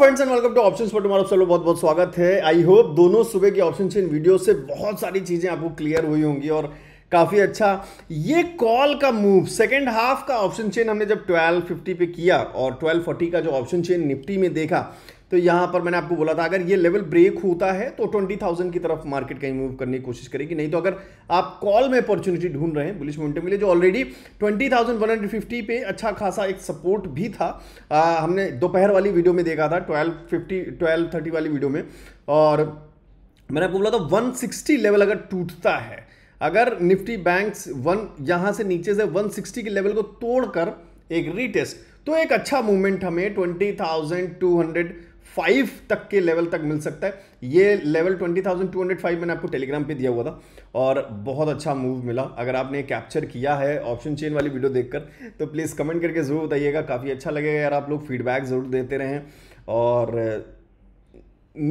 Friends and welcome to options पर तुम्हारा सब बहुत बहुत स्वागत है आई होप दोनों सुबह की ऑप्शन चेन वीडियो से बहुत सारी चीज़ें आपको क्लियर हुई होंगी और काफ़ी अच्छा ये कॉल का मूव सेकेंड हाफ का ऑप्शन चेन हमने जब 1250 पे किया और 1240 का जो ऑप्शन चेन निफ्टी में देखा तो यहाँ पर मैंने आपको बोला था अगर ये लेवल ब्रेक होता है तो ट्वेंटी थाउजेंड की तरफ मार्केट कहीं मूव करने की कोशिश करेगी नहीं तो अगर आप कॉल में अपॉर्चुनिटी ढूंढ रहे हैं बुलिश मोमेंटम के लिए जो already twenty thousand one hundred fifty पे अच्छा खासा एक सपोर्ट भी था आ, हमने दोपहर वाली वीडियो में देखा था ट्वेल्व फिफ्टी ट्वेल्व थर्टी वाली वीडियो में और मैंने आपको बोला था वन सिक्सटी लेवल अगर टूटता है अगर निफ्टी बैंक्स वन यहाँ से नीचे से 160 के लेवल को तोड़कर एक रीटेस्ट तो एक अच्छा मूवमेंट हमें 20,200 फाइव तक के लेवल तक मिल सकता है ये level twenty thousand two hundred five मैंने आपको टेलीग्राम पे दिया हुआ था और बहुत अच्छा मूव मिला अगर आपने कैप्चर किया है ऑप्शन चेन वाली वीडियो देखकर तो प्लीज़ कमेंट करके ज़रूर बताइएगा काफ़ी अच्छा लगेगा यार आप लोग फीडबैक ज़रूर देते रहें और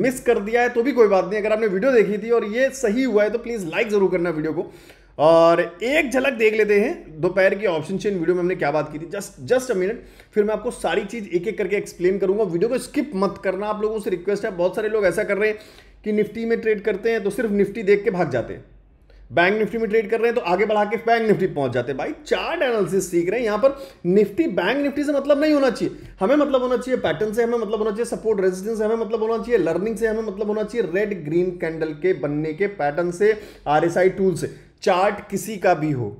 मिस कर दिया है तो भी कोई बात नहीं अगर आपने वीडियो देखी थी और ये सही हुआ है तो प्लीज़ लाइक ज़रूर करना वीडियो को और एक झलक देख लेते हैं दोपहर की ऑप्शन चेन वीडियो में हमने क्या बात की थी जस्ट जस्ट अ मिनट फिर मैं आपको सारी चीज़ एक एक करके एक्सप्लेन करूंगा वीडियो को स्किप मत करना आप लोगों से रिक्वेस्ट है बहुत सारे लोग ऐसा कर रहे हैं कि निफ्टी में ट्रेड करते हैं तो सिर्फ निफ्टी देख के भाग जाते हैं बैंक निफ्टी में ट्रेड कर रहे हैं तो आगे बढ़ा के बैंक निफ्टी पहुंच जाते हैं भाई चार्ट एनालिसिस सीख रहे हैं यहां पर निफ्टी बैंक निफ्टी से मतलब नहीं होना चाहिए हमें मतलब होना चाहिए पैटर्न से हमें मतलब होना चाहिए सपोर्ट रेजिस्टेंस मतलब से हमें मतलब होना चाहिए लर्निंग से हमें मतलब होना चाहिए रेड ग्रीन कैंडल के बनने के पैटर्न से आर टूल से चार्ट किसी का भी हो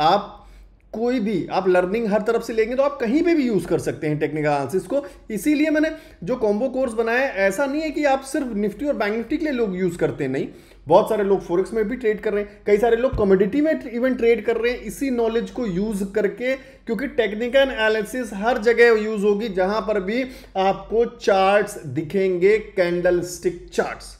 आप कोई भी आप लर्निंग हर तरफ से लेंगे तो आप कहीं पे भी यूज़ कर सकते हैं टेक्निकल एनालिसिस को इसीलिए मैंने जो कॉम्बो कोर्स बनाया ऐसा नहीं है कि आप सिर्फ निफ्टी और बैंक निफ्टी के लिए लोग यूज़ करते हैं नहीं बहुत सारे लोग फोरेक्स में भी ट्रेड कर रहे हैं कई सारे लोग कमोडिटी में इवन ट्रेड कर रहे हैं इसी नॉलेज को यूज़ करके क्योंकि टेक्निकल एनालिसिस हर जगह यूज़ होगी जहां पर भी आपको चार्ट्स दिखेंगे कैंडल स्टिक चार्ट्स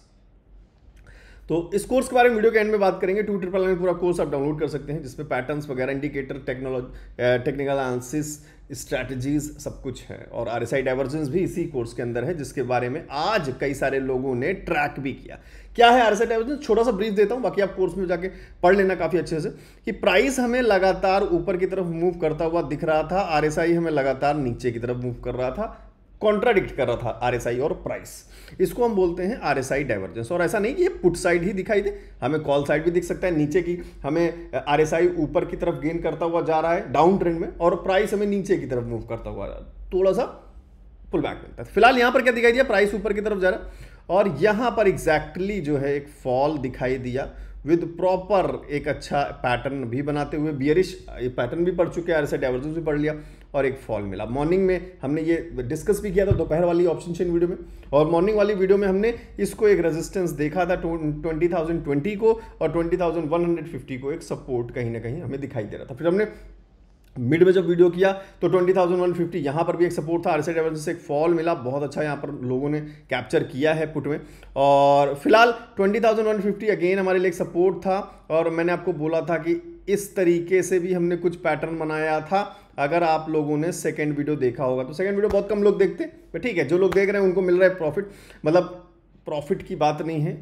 तो इस कोर्स के बारे में वीडियो के एंड में बात करेंगे ट्विटर पर हमें पूरा कोर्स आप डाउनलोड कर सकते हैं जिसमें पैटर्न्स वगैरह indicator technology technical analysis strategies सब कुछ है और आर एस आई डाइवर्जेंस भी इसी कोर्स के अंदर है जिसके बारे में आज कई सारे लोगों ने ट्रैक भी किया क्या है आर एस आई डाइवर्जेंस छोटा सा ब्रीफ देता हूँ बाकी आप कोर्स में जाके पढ़ लेना काफ़ी अच्छे से कि प्राइस हमें लगातार ऊपर की तरफ मूव करता हुआ दिख रहा था आर एस आई हमें लगातार नीचे की तरफ मूव कर रहा था कॉन्ट्राडिक्ट कर रहा था आरएसआई और प्राइस इसको हम बोलते हैं आरएसआई डाइवर्जेंस और ऐसा नहीं कि ये पुट साइड ही दिखाई दे हमें कॉल साइड भी दिख सकता है नीचे की हमें आरएसआई ऊपर की तरफ गेन करता हुआ जा रहा है डाउन ट्रेंड में और प्राइस हमें नीचे की तरफ मूव करता हुआ थोड़ा सा पुल बैक मिलता है फिलहाल यहां पर क्या दिखाई दिया प्राइस ऊपर की तरफ जा रहा है और यहां पर एग्जैक्टली exactly जो है एक फॉल दिखाई दिया विद प्रॉपर एक अच्छा पैटर्न भी बनाते हुए बियरिश पैटर्न भी पढ़ चुके हैं आरएसआई डाइवर्जेंस भी पढ़ लिया और एक फॉल मिला मॉर्निंग में हमने ये डिस्कस भी किया था दोपहर वाली ऑप्शन चेन वीडियो में और मॉर्निंग वाली वीडियो में हमने इसको एक रेजिस्टेंस देखा था ट्वेंटी थाउजेंड ट्वेंटी को और twenty thousand one hundred fifty को एक सपोर्ट कहीं ना कहीं हमें दिखाई दे रहा था फिर हमने मिड में जब वीडियो किया तो 20,150 यहाँ पर भी एक सपोर्ट था आरसेट एवरेज से एक फॉल मिला बहुत अच्छा यहाँ पर लोगों ने कैप्चर किया है पुट में और फिलहाल 20,150 अगेन हमारे लिए एक सपोर्ट था और मैंने आपको बोला था कि इस तरीके से भी हमने कुछ पैटर्न बनाया था अगर आप लोगों ने सेकेंड वीडियो देखा होगा तो सेकेंड वीडियो बहुत कम लोग देखते हैं ठीक है जो लोग देख रहे हैं उनको मिल रहा है प्रॉफिट मतलब प्रॉफिट की बात नहीं है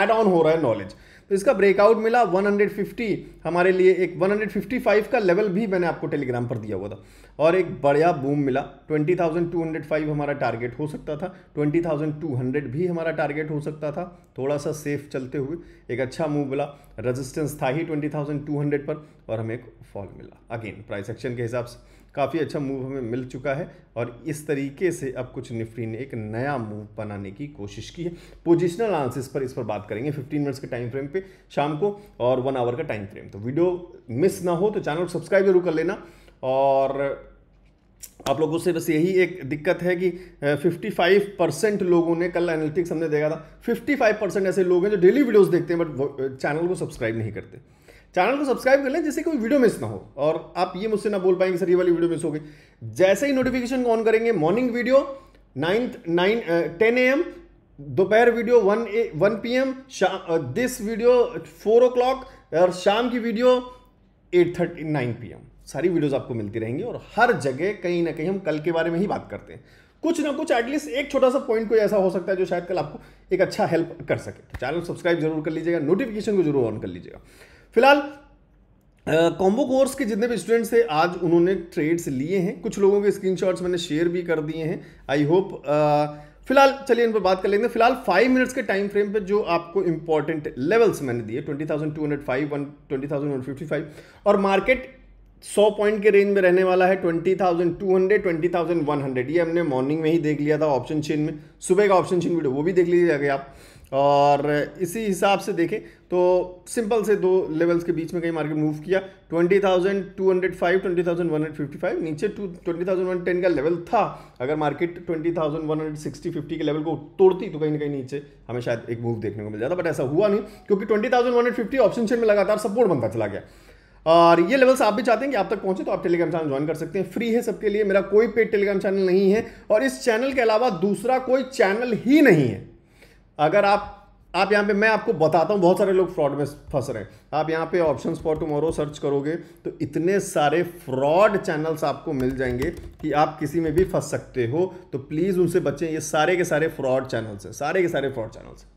एड ऑन हो रहा है नॉलेज तो इसका ब्रेकआउट मिला 150 हमारे लिए एक 155 का लेवल भी मैंने आपको टेलीग्राम पर दिया हुआ था और एक बढ़िया बूम मिला 20,205 हमारा टारगेट हो सकता था 20,200 भी हमारा टारगेट हो सकता था थोड़ा सा सेफ चलते हुए एक अच्छा मूव मिला रेजिस्टेंस था ही 20,200 पर और हमें एक फॉल मिला अगेन प्राइस एक्शन के हिसाब से काफ़ी अच्छा मूव हमें मिल चुका है और इस तरीके से अब कुछ निफ्टी ने एक नया मूव बनाने की कोशिश की है पोजिशनल आंसर्स पर इस पर बात करेंगे 15 मिनट्स के टाइम फ्रेम पे शाम को और वन आवर का टाइम फ्रेम तो वीडियो मिस ना हो तो चैनल को सब्सक्राइब जरूर कर लेना और आप लोगों से बस यही एक दिक्कत है कि 55 परसेंट लोगों ने कल एनालिटिक्स हमने देखा था 55 परसेंट ऐसे लोग हैं जो डेली वीडियोस देखते हैं बट चैनल को सब्सक्राइब नहीं करते चैनल को सब्सक्राइब कर लें जिससे कोई वीडियो मिस ना हो और आप ये मुझसे ना बोल पाएंगे सर ये वाली वीडियो मिस हो गई जैसे ही नोटिफिकेशन ऑन करेंगे morning video ninth nine ten A M दोपहर video one A one P M this video four o'clock और शाम की video eight thirty nine P M सारी वीडियोज़ आपको मिलती रहेंगी और हर जगह कहीं ना कहीं हम कल के बारे में ही बात करते हैं कुछ ना कुछ एटलीस्ट एक छोटा सा पॉइंट कोई ऐसा हो सकता है जो शायद कल आपको एक अच्छा हेल्प कर सके तो चैनल सब्सक्राइब जरूर कर लीजिएगा नोटिफिकेशन को जरूर ऑन कर लीजिएगा फिलहाल कॉम्बो कोर्स के जितने भी स्टूडेंट्स थे आज उन्होंने ट्रेड्स लिए हैं कुछ लोगों के स्क्रीनशॉट्स मैंने शेयर भी कर दिए हैं आई होप फिलहाल चलिए इन पर बात कर लेंगे फिलहाल फाइव मिनट्स के टाइम फ्रेम पे जो आपको इंपॉर्टेंट लेवल्स मैंने दिए twenty thousand two hundred five one twenty thousand one fifty five और मार्केट सौ पॉइंट के रेंज में रहने वाला है twenty thousand two hundred twenty thousand one hundred ये हमने मॉर्निंग में ही देख लिया था ऑप्शन चेन में सुबह का ऑप्शन चेन वीडियो वो भी देख लीजिएगा आप और इसी हिसाब से देखें तो सिंपल से दो लेवल्स के बीच में कहीं मार्केट मूव किया 20,205, 20,155 नीचे टू 20,110 का लेवल था अगर मार्केट 20,160, 50 के लेवल को तोड़ती तो कहीं ना कहीं नीचे हमें शायद एक मूव देखने को मिल जाता बट ऐसा हुआ नहीं क्योंकि 20,150 ऑप्शन चेन में लगातार सपोर्ट बनता चला गया और ये लेवल्स आप भी चाहते हैं कि आप तक पहुंचे तो आप टेलीग्राम चैनल ज्वाइन कर सकते हैं फ्री है सबके लिए मेरा कोई पेड टेलीग्राम चैनल नहीं है और इस चैनल के अलावा दूसरा कोई चैनल ही नहीं है अगर आप आप यहाँ पे मैं आपको बताता हूँ बहुत सारे लोग फ्रॉड में फंस रहे हैं आप यहाँ पे ऑप्शंस फॉर टुमारो सर्च करोगे तो इतने सारे फ्रॉड चैनल्स आपको मिल जाएंगे कि आप किसी में भी फंस सकते हो तो प्लीज़ उनसे बचें ये सारे के सारे फ्रॉड चैनल्स हैं सारे के सारे फ्रॉड चैनल्स हैं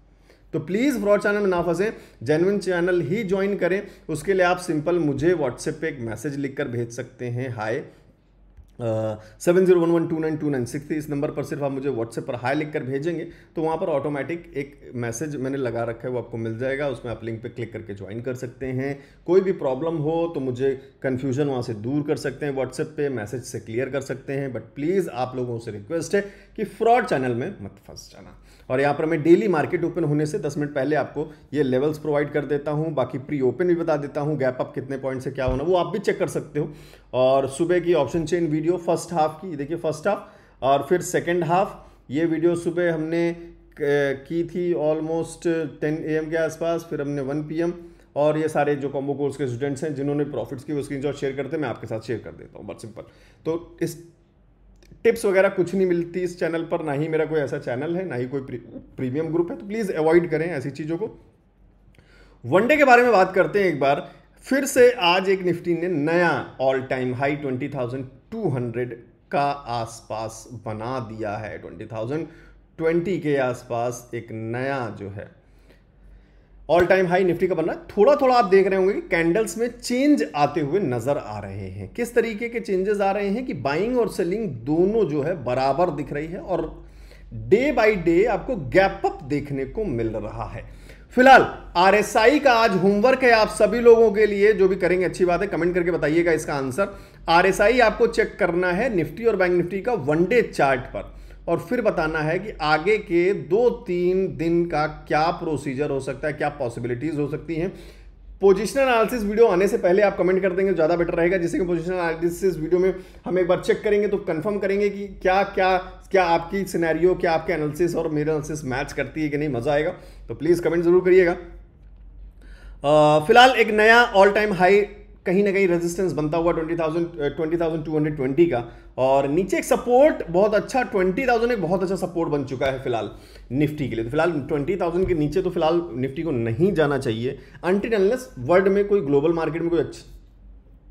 तो प्लीज़ फ्रॉड चैनल में ना फंसें जेनविन चैनल ही ज्वाइन करें उसके लिए आप सिंपल मुझे व्हाट्सएप पर एक मैसेज लिख भेज सकते हैं hi seven zero one one two nine two nine six इस नंबर पर सिर्फ आप मुझे व्हाट्सएप पर हाई लिख कर भेजेंगे तो वहाँ पर ऑटोमेटिक एक मैसेज मैंने लगा रखा है वो आपको मिल जाएगा उसमें आप लिंक पे क्लिक करके ज्वाइन कर सकते हैं कोई भी प्रॉब्लम हो तो मुझे कन्फ्यूजन वहाँ से दूर कर सकते हैं व्हाट्सएप पे मैसेज से क्लियर कर सकते हैं बट प्लीज़ आप लोगों से रिक्वेस्ट है कि फ्रॉड चैनल में मत फंस जाना और यहाँ पर मैं डेली मार्केट ओपन होने से दस मिनट पहले आपको ये लेवल्स प्रोवाइड कर देता हूँ बाकी प्री ओपन भी बता देता हूँ गैप अप कितने पॉइंट से क्या होना वो आप भी चेक कर सकते हो और सुबह की option chain video first half की देखिए फर्स्ट हाफ और फिर सेकेंड हाफ ये वीडियो सुबह हमने की थी ऑलमोस्ट टेन ए के आसपास फिर हमने वन पी और ये सारे जो कॉम्बो कोर्स के स्टूडेंट्स हैं जिन्होंने प्रॉफिट्स की वो स्क्रीन शेयर करते हैं मैं आपके साथ शेयर कर देता हूँ बहुत सिंपल तो इस टिप्स वगैरह कुछ नहीं मिलती इस चैनल पर ना ही मेरा कोई ऐसा चैनल है ना ही कोई प्री, प्रीमियम ग्रुप है तो प्लीज़ अवॉइड करें ऐसी चीज़ों को वनडे के बारे में बात करते हैं एक बार फिर से आज एक निफ्टी ने नया ऑल टाइम हाई 20,200 का आसपास बना दिया है 20,020 के आसपास एक नया जो है ऑल टाइम हाई निफ्टी का बन रहा है थोड़ा थोड़ा आप देख रहे होंगे कि कैंडल्स में चेंज आते हुए नजर आ रहे हैं किस तरीके के चेंजेस आ रहे हैं कि बाइंग और सेलिंग दोनों जो है बराबर दिख रही है और डे बाय डे आपको गैप अप देखने को मिल रहा है फिलहाल आरएसआई का आज होमवर्क है आप सभी लोगों के लिए जो भी करेंगे अच्छी बात है कमेंट करके बताइएगा इसका आंसर आरएसआई आपको चेक करना है निफ्टी और बैंक निफ्टी का वनडे चार्ट पर और फिर बताना है कि आगे के दो तीन दिन का क्या प्रोसीजर हो सकता है क्या पॉसिबिलिटीज हो सकती हैं पोजिशनल एनालिसिस वीडियो आने से पहले आप कमेंट कर देंगे तो ज़्यादा बेटर रहेगा जिससे कि पोजिशनल एनालिसिस वीडियो में हम एक बार चेक करेंगे तो कंफर्म करेंगे कि क्या क्या क्या आपकी सिनेरियो क्या आपके एनालिसिस और मेरे एनालिसिस मैच करती है कि नहीं मज़ा आएगा तो प्लीज़ कमेंट ज़रूर करिएगा फिलहाल एक नया ऑल टाइम हाई कहीं ना कहीं रेजिस्टेंस बनता हुआ twenty twenty thousand two hundred twenty का और नीचे एक सपोर्ट बहुत अच्छा ट्वेंटी थाउजेंड एक बहुत अच्छा सपोर्ट बन चुका है फिलहाल निफ्टी के लिए तो फिलहाल ट्वेंटी थाउजेंड के नीचे तो फिलहाल निफ्टी को नहीं जाना चाहिए अनटिल अनलेस वर्ल्ड में कोई ग्लोबल मार्केट में कोई अच्छा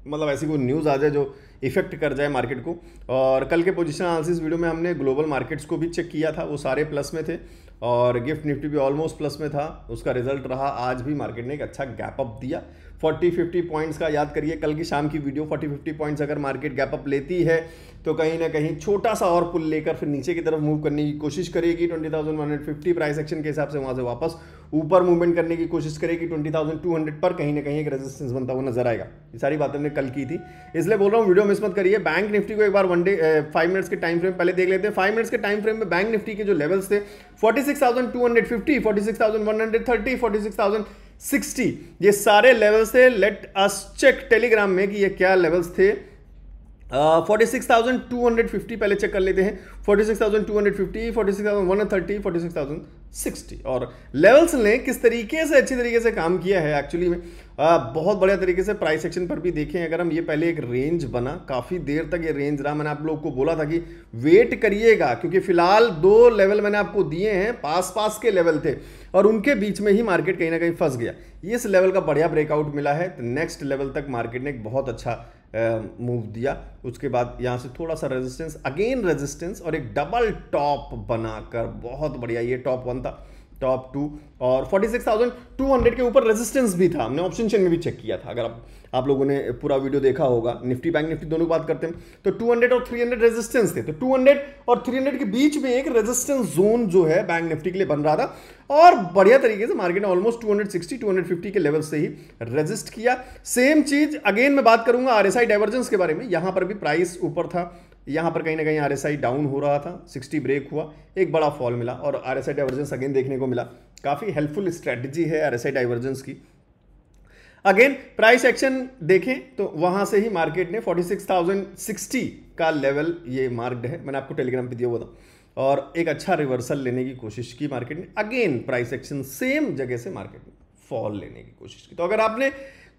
मतलब ऐसी कोई न्यूज़ आ जाए जो इफेक्ट कर जाए मार्केट को और कल के पोजिशन एनालिसिस वीडियो में हमने ग्लोबल मार्केट्स को भी चेक किया था वो सारे प्लस में थे और गिफ्ट निफ्टी भी ऑलमोस्ट प्लस में था उसका रिजल्ट रहा आज भी मार्केट ने एक अच्छा गैप अप दिया फोर्टी फिफ्टी पॉइंट्स का याद करिए कल की शाम की वीडियो फोर्टी फिफ्टी पॉइंट्स अगर मार्केट गैप अप लेती है तो कहीं ना कहीं छोटा सा और पुल लेकर फिर नीचे की तरफ मूव करने की कोशिश करेगी twenty thousand one hundred fifty price action के हिसाब से वहाँ से वापस ऊपर मूवमेंट करने की कोशिश करेगी ट्वेंटी थाउजेंड टू हंड्रेड पर कहीं ना कहीं एक रेजिस्टेंस बनता हुआ नजर आएगा ये सारी बातें हमने कल की थी इसलिए बोल रहा हूँ वीडियो मिस मत करिए बैंक निफ्टी को एक बार वन डे फाइव मिनट्स के टाइम फ्रेम पहले देख लेते हैं फाइव मिनट्स के टाइम फ्रेम में बैंक निफ्टी के जो लेवल्स थे forty six thousand two hundred fifty forty six thousand one hundred thirty forty six thousand sixty ये सारे लेवल्स थे लेट अस चेक टेलीग्राम में कि ये क्या लेवल्स थे forty six thousand two hundred fifty पहले चेक कर लेते हैं forty six thousand two hundred fifty forty six one thirty six और लेवल्स ने किस तरीके से अच्छी तरीके से काम किया है एक्चुअली में आ, बहुत बढ़िया तरीके से प्राइस सेक्शन पर भी देखें अगर हम ये पहले एक रेंज बना काफ़ी देर तक ये रेंज रहा मैंने आप लोग को बोला था कि वेट करिएगा क्योंकि फिलहाल दो लेवल मैंने आपको दिए हैं पास पास के लेवल थे और उनके बीच में ही मार्केट कहीं ना कहीं फंस गया इस लेवल का बढ़िया ब्रेकआउट मिला है तो नेक्स्ट लेवल तक मार्केट ने एक बहुत अच्छा मूव दिया उसके बाद यहाँ से थोड़ा सा रेजिस्टेंस अगेन रेजिस्टेंस और एक डबल टॉप बनाकर बहुत बढ़िया ये टॉप वन था टॉप टू और 46,200 के ऊपर रेजिस्टेंस भी था हमने ऑप्शन चेन में भी चेक किया था अगर आप आप लोगों ने पूरा वीडियो देखा होगा निफ्टी बैंक निफ्टी दोनों की बात करते हैं तो 200 और 300 रेजिस्टेंस थे तो 200 और 300 के बीच में एक रेजिस्टेंस जोन जो है बैंक निफ्टी के लिए बन रहा था और बढ़िया तरीके से मार्केट ने ऑलमोस्ट 260 250 के लेवल से ही रेजिस्ट किया सेम चीज अगेन मैं बात करूंगा आरएसआई डाइवर्जेंस के बारे में यहां पर भी प्राइस ऊपर था यहाँ पर कहीं ना कहीं आरएसआई डाउन हो रहा था 60 ब्रेक हुआ एक बड़ा फॉल मिला और आरएसआई डाइवर्जेंस अगेन देखने को मिला काफ़ी हेल्पफुल स्ट्रेटेजी है आरएसआई डाइवर्जेंस की अगेन प्राइस एक्शन देखें तो वहां से ही मार्केट ने 46,060 का लेवल ये मार्क्ड है मैंने आपको टेलीग्राम पे दिया हुआ था और एक अच्छा रिवर्सल लेने की कोशिश की मार्केट ने अगेन प्राइस एक्शन सेम जगह से मार्केट ने फॉल लेने की कोशिश की तो अगर आपने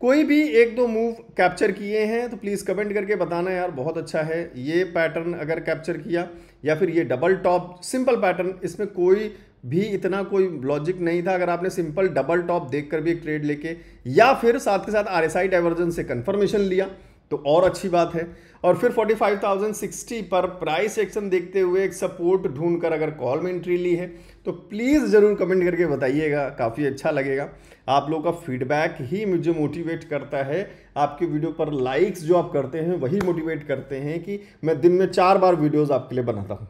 कोई भी एक दो मूव कैप्चर किए हैं तो प्लीज़ कमेंट करके बताना यार बहुत अच्छा है ये पैटर्न अगर कैप्चर किया या फिर ये डबल टॉप सिंपल पैटर्न इसमें कोई भी इतना कोई लॉजिक नहीं था अगर आपने सिंपल डबल टॉप देखकर भी एक ट्रेड लेके या फिर साथ के साथ आर एस आई डाइवर्जन से कन्फर्मेशन लिया तो और अच्छी बात है और फिर 45,060 पर प्राइस एक्शन देखते हुए एक सपोर्ट ढूंढ कर अगर कॉल में एंट्री ली है तो प्लीज़ ज़रूर कमेंट करके बताइएगा काफ़ी अच्छा लगेगा आप लोगों का फीडबैक ही मुझे मोटिवेट करता है आपके वीडियो पर लाइक्स जो आप करते हैं वही मोटिवेट करते हैं कि मैं दिन में चार बार वीडियोज़ आपके लिए बनाता हूँ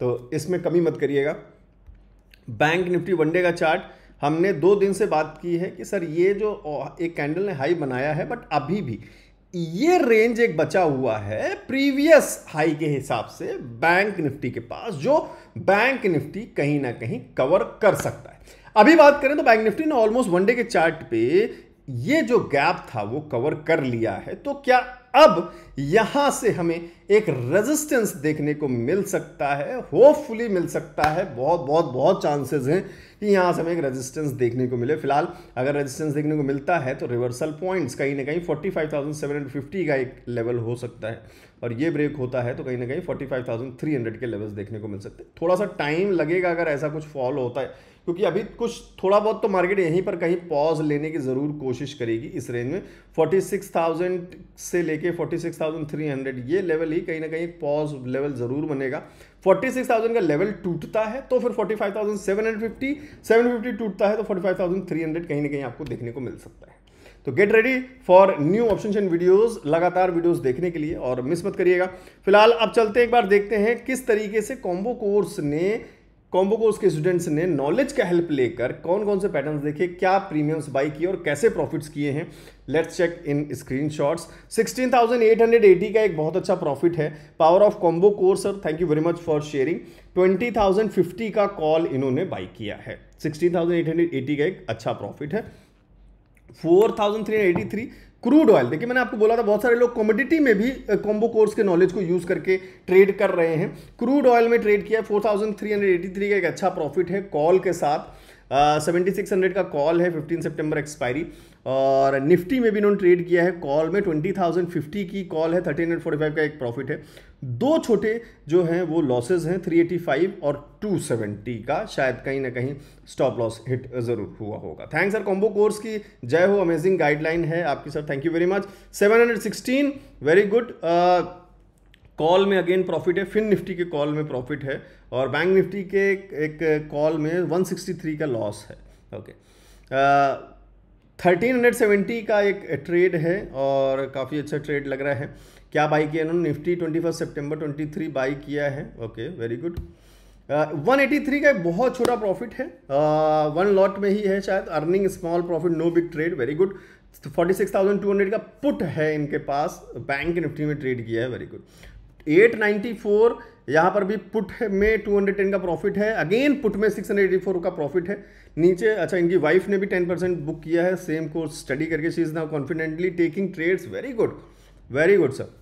तो इसमें कमी मत करिएगा बैंक निफ्टी वनडे का चार्ट हमने दो दिन से बात की है कि सर ये जो एक कैंडल ने हाई बनाया है बट अभी भी ये रेंज एक बचा हुआ है प्रीवियस हाई के हिसाब से बैंक निफ्टी के पास जो बैंक निफ्टी कहीं ना कहीं कवर कर सकता है अभी बात करें तो बैंक निफ्टी ने ऑलमोस्ट वनडे के चार्ट पे ये जो गैप था वो कवर कर लिया है तो क्या अब यहां से हमें एक रेजिस्टेंस देखने को मिल सकता है होपफुली मिल सकता है बहुत बहुत बहुत चांसेस हैं कि यहां से हमें एक रेजिस्टेंस देखने को मिले फिलहाल अगर रेजिस्टेंस देखने को मिलता है तो रिवर्सल पॉइंट्स कहीं ना कहीं 45,750 का एक लेवल हो सकता है और ये ब्रेक होता है तो कहीं ना कहीं 45,300 के लेवल्स देखने को मिल सकते हैं थोड़ा सा टाइम लगेगा अगर ऐसा कुछ फॉलो होता है क्योंकि अभी कुछ थोड़ा बहुत तो मार्केट यहीं पर कहीं पॉज लेने की ज़रूर कोशिश करेगी इस रेंज में 46,000 से लेके 46,300 ये लेवल ही कहीं ना कहीं पॉज लेवल ज़रूर बनेगा 46,000 का लेवल टूटता है तो फिर 45,750 750 टूटता है तो 45,300 कहीं ना कहीं आपको देखने को मिल सकता है तो get ready for new option and videos लगातार वीडियोस देखने के लिए और मिस मत करिएगा फिलहाल अब चलते हैं एक बार देखते हैं किस तरीके से कॉम्बो कोर्स ने कॉम्बो कोर्स के स्टूडेंट्स ने नॉलेज का हेल्प लेकर कौन कौन से पैटर्न्स देखे क्या प्रीमियम्स बाई किए और कैसे प्रॉफिट्स किए हैं let's check in screenshots sixteen thousand eight hundred eighty का एक बहुत अच्छा प्रॉफिट है power of combo course sir thank you very much for sharing twenty thousand fifty का कॉल इन्होंने बाई किया है sixteen thousand eight hundred eighty का एक अच्छा प्रॉफिट है four thousand eighty three crude oil देखिए मैंने आपको बोला था बहुत सारे लोग कॉमोडिटी में भी कॉम्बो कोर्स के नॉलेज को यूज़ करके ट्रेड कर रहे हैं क्रूड ऑयल में ट्रेड किया है 4383 का एक अच्छा प्रॉफिट है कॉल के साथ सेवेंटी सिक्स हंड्रेड का कॉल है फिफ्टीन सितंबर एक्सपायरी और निफ्टी में भी इन्होंने ट्रेड किया है कॉल में ट्वेंटी थाउजेंड फिफ्टी की कॉल है 1345 हंड्रेड फोर्टी फाइव का एक प्रॉफिट है दो छोटे जो हैं वो लॉसेज हैं 385 और 270 का शायद कहीं ना कहीं स्टॉप लॉस हिट जरूर हुआ होगा थैंक्स सर कॉम्बो कोर्स की जय हो अमेजिंग गाइडलाइन है आपकी sir thank you very much 716 very good call में अगेन प्रॉफिट है फिन निफ्टी के कॉल में प्रॉफिट है और बैंक निफ्टी के एक कॉल में 163 का लॉस है ओके okay. uh, 1370 का एक ट्रेड है और काफ़ी अच्छा ट्रेड लग रहा है क्या बाई किया इन्होंने Nifty twenty first September twenty three buy किया है okay very good one eighty three का एक बहुत छोटा प्रॉफिट है वन uh, लॉट में ही है शायद earning small profit no big trade very good forty six thousand two hundred का पुट है इनके पास बैंक निफ्टी में ट्रेड किया है very good eight ninety four यहाँ पर भी पुट में टू हंड्रेड टेन का प्रॉफिट है अगेन पुट में सिक्स हंड्रेड एटी फोर का प्रॉफिट है नीचे अच्छा इनकी वाइफ ने भी टेन परसेंट बुक किया है सेम कोर्स स्टडी करके she is now confidently taking trades very good very good sir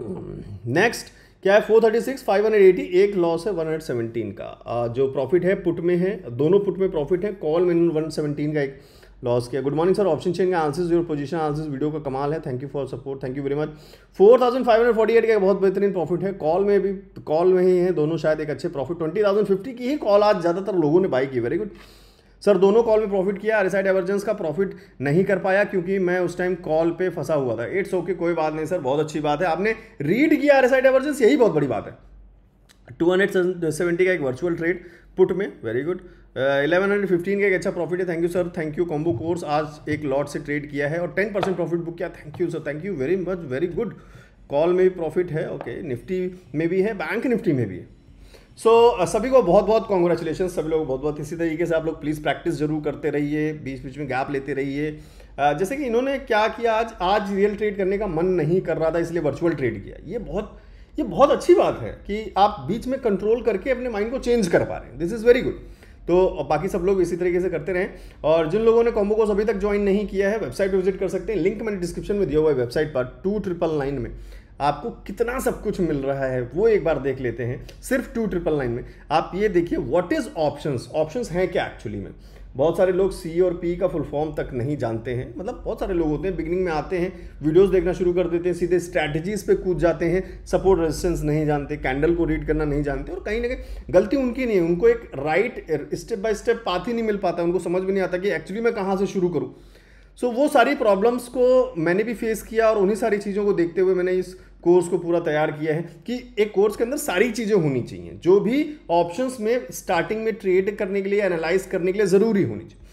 next hmm. क्या है four thirty six five hundred eighty एक लॉस है वन हंड्रेड सेवनटीन का आ, जो प्रॉफिट है पुट में है दोनों पुट में प्रॉफिट है कॉल में वन सेवनटीन का एक लॉस किया good morning sir option change का answers your position answers video का कमाल है thank you for support thank you very much four thousand five hundred forty eight का बहुत बेहतरीन प्रॉफिट है कॉल में भी कॉल में ही है दोनों शायद एक अच्छे प्रॉफिट ट्वेंटी थाउजेंड फिफ्टी की ही कॉल आज ज़्यादातर लोगों ने बाई की वेरी गुड सर दोनों कॉल में प्रॉफिट किया आर एस का प्रॉफिट नहीं कर पाया क्योंकि मैं उस टाइम कॉल पे फंसा हुआ था इट्स ओके कोई बात नहीं सर बहुत अच्छी बात है आपने रीड किया आर एस यही बहुत बड़ी बात है 270 का एक वर्चुअल ट्रेड पुट में very good eleven hundred fifteen का एक अच्छा प्रॉफिट है thank you sir thank you combo course आज एक लॉट से ट्रेड किया है और टेन परसेंट प्रॉफिट बुक किया thank you sir thank you very much very good call में भी प्रॉफिट है ओके okay, निफ्टी में भी है बैंक निफ्टी में भी है सो so, uh, सभी को बहुत बहुत कॉन्ग्रेचुलेशन सभी लोग बहुत बहुत इसी तरीके से आप लोग प्लीज़ प्रैक्टिस जरूर करते रहिए बीच बीच में गैप लेते रहिए uh, जैसे कि इन्होंने क्या किया आज आज रियल ट्रेड करने का मन नहीं कर रहा था इसलिए वर्चुअल ट्रेड किया ये बहुत ये बहुत अच्छी बात है कि आप बीच में कंट्रोल करके अपने माइंड को चेंज कर पा रहे हैं दिस इज़ वेरी गुड तो बाकी सब लोग इसी तरीके से करते रहें और जिन लोगों ने कॉम्बो कोर्स अभी तक ज्वाइन नहीं किया है वेबसाइट विजिट कर सकते हैं लिंक मैंने डिस्क्रिप्शन में दिया हुआ है वेबसाइट पर टू ट्रिपल नाइन में आपको कितना सब कुछ मिल रहा है वो एक बार देख लेते हैं सिर्फ टू ट्रिपल नाइन में आप ये देखिए व्हाट इज ऑप्शंस ऑप्शंस हैं क्या एक्चुअली में बहुत सारे लोग सी और पी का फुल फॉर्म तक नहीं जानते हैं मतलब बहुत सारे लोग होते हैं बिगिनिंग में आते हैं वीडियोस देखना शुरू कर देते हैं सीधे स्ट्रैटेजीज पे कूद जाते हैं सपोर्ट रेजिस्टेंस नहीं जानते कैंडल को रीड करना नहीं जानते और कहीं ना कहीं गलती उनकी नहीं है उनको एक right step by step path ही नहीं मिल पाता उनको समझ में नहीं आता कि एक्चुअली मैं कहाँ से शुरू करूँ सो so, वो सारी प्रॉब्लम्स को मैंने भी फेस किया और उन्हीं सारी चीज़ों को देखते हुए मैंने इस कोर्स को पूरा तैयार किया है कि एक कोर्स के अंदर सारी चीज़ें होनी चाहिए जो भी ऑप्शंस में स्टार्टिंग में ट्रेड करने के लिए एनालाइज करने के लिए ज़रूरी होनी चाहिए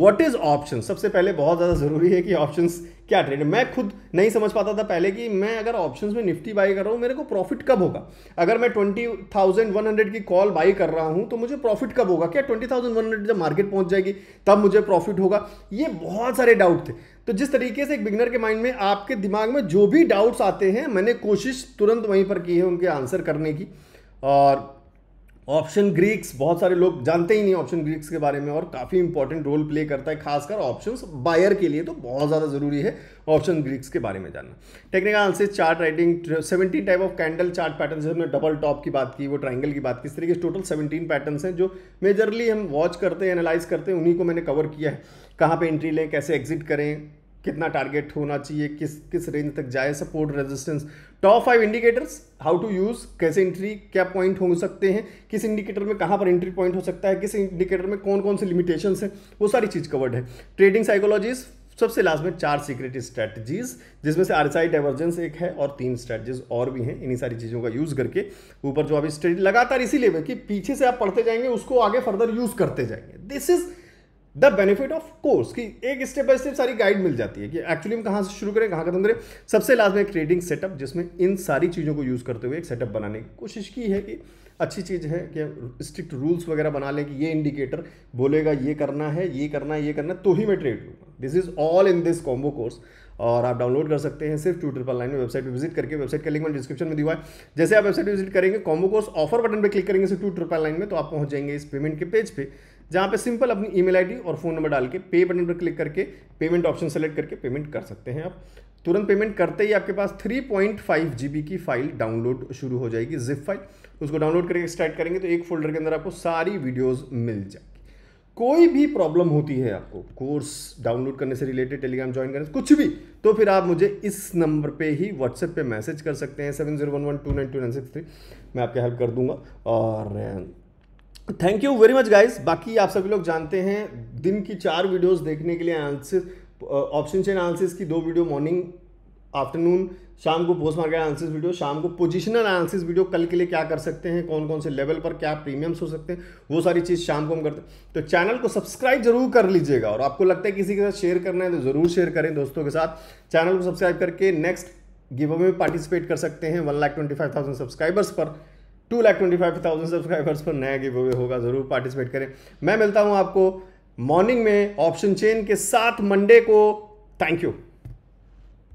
वॉट इज ऑप्शन सबसे पहले बहुत ज़्यादा ज़रूरी है कि ऑप्शन क्या ट्रेड है मैं खुद नहीं समझ पाता था पहले कि मैं अगर ऑप्शन में निफ्टी बाई कर रहा हूँ मेरे को प्रॉफिट कब होगा अगर मैं ट्वेंटी थाउजेंड वन हंड्रेड की कॉल बाई कर रहा हूँ तो मुझे प्रॉफिट कब होगा क्या ट्वेंटी थाउजेंड वन हंड्रेड जब मार्केट पहुँच जाएगी तब मुझे प्रॉफिट होगा ये बहुत सारे डाउट थे तो जिस तरीके से एक बिगनर के माइंड में आपके दिमाग में जो भी डाउट्स आते हैं मैंने कोशिश तुरंत वहीं पर की है उनके आंसर करने की और ऑप्शन ग्रीक्स बहुत सारे लोग जानते ही नहीं ऑप्शन ग्रीक्स के बारे में और काफ़ी इंपॉर्टेंट रोल प्ले करता है खासकर ऑप्शंस बायर के लिए तो बहुत ज़्यादा ज़रूरी है ऑप्शन ग्रीक्स के बारे में जानना technical answer chart writing seventeen type of candle chart pattern जैसे हमने डबल टॉप की बात की वो ट्राइंगल की बात की इस तरीके से टोटल सेवेंटीन पैटर्न हैं जो मेजरली हम वॉच करते हैं एनालाइज करते हैं उन्हीं को मैंने कवर किया है कहाँ पे एंट्री लें कैसे एग्जिट करें कितना टारगेट होना चाहिए किस किस रेंज तक जाए support resistance top five indicators how to use कैसे एंट्री क्या पॉइंट हो सकते हैं किस इंडिकेटर में कहाँ पर एंट्री पॉइंट हो सकता है किस इंडिकेटर में कौन कौन से लिमिटेशन है वो सारी चीज़ कवर्ड है ट्रेडिंग साइकोलॉजीज़ सबसे लास्ट में चार सीक्रेट स्ट्रैटेजीज जिसमें से आर डाइवर्जेंस एक है और तीन स्ट्रैटेजीज और भी हैं इन्हीं सारी चीज़ों का यूज़ करके ऊपर जो अभी स्टडी लगातार इसीलिए कि पीछे से आप पढ़ते जाएंगे उसको आगे फर्दर यूज़ करते जाएंगे this is the benefit of course कि एक स्टेप बाय स्टेप सारी गाइड मिल जाती है कि एक्चुअली हम कहाँ से शुरू करें कहाँ खत्म करें सबसे लास्ट में एक ट्रेडिंग सेटअप जिसमें इन सारी चीज़ों को यूज़ करते हुए एक सेटअप बनाने की कोशिश की है कि अच्छी चीज़ है कि स्ट्रिक्ट रूल्स वगैरह बना लें कि ये इंडिकेटर बोलेगा ये करना है ये करना है ये करना है तो ही मैं ट्रेड लूँगा this is all in this combo course और आप डाउनलोड कर सकते हैं सिर्फ ट्विटर पर लाइन में वेबसाइट विजिट करके वेबसाइट का लिंक मैंने डिस्क्रिप्शन में दिया है जैसे आप वेबसाइट विजिट करेंगे कॉम्बो कोर्स ऑफर बटन पर क्लिक करेंगे सिर्फ ट्विटर पर लाइन में तो आप पहुँच जाएंगे इस पेमेंट के पेज पर पे। जहाँ पे सिंपल अपनी ईमेल आईडी और फ़ोन नंबर डाल के पे बटन पर क्लिक करके पेमेंट ऑप्शन सेलेक्ट करके पेमेंट कर सकते हैं आप तुरंत पेमेंट करते ही आपके पास 3.5 पॉइंट की फाइल डाउनलोड शुरू हो जाएगी जिप फाइल उसको डाउनलोड करके स्टार्ट करेंगे तो एक फोल्डर के अंदर आपको सारी वीडियोज़ मिल जाएगी कोई भी प्रॉब्लम होती है आपको कोर्स डाउनलोड करने से रिलेटेड टेलीग्राम ज्वाइन करने से कुछ भी तो फिर आप मुझे इस नंबर पे ही व्हाट्सएप पे मैसेज कर सकते हैं seven zero one one two nine two nine six three मैं आपकी हेल्प कर दूंगा और thank you very much guys बाकी आप सभी लोग जानते हैं दिन की चार वीडियोस देखने के लिए आंसर ऑप्शन चेन आंसर्स की दो वीडियो मॉर्निंग आफ्टरनून शाम को पोस्ट मार्केट एनालिसिस वीडियो शाम को पोजिशनल एनालिसिस वीडियो कल के लिए क्या कर सकते हैं कौन कौन से लेवल पर क्या प्रीमियम्स हो सकते हैं वो सारी चीज़ शाम को हम करते हैं तो चैनल को सब्सक्राइब जरूर कर लीजिएगा और आपको लगता है किसी के साथ शेयर करना है तो ज़रूर शेयर करें दोस्तों के साथ चैनल को सब्सक्राइब करके नेक्स्ट गिव में पार्टिसिपेट कर सकते हैं one lakh twenty five thousand subscribers पर two lakh twenty five thousand subscribers पर नया गिव अवे होगा ज़रूर पार्टिसिपेट करें मैं मिलता हूँ आपको मॉर्निंग में ऑप्शन चेन के साथ मंडे को थैंक यू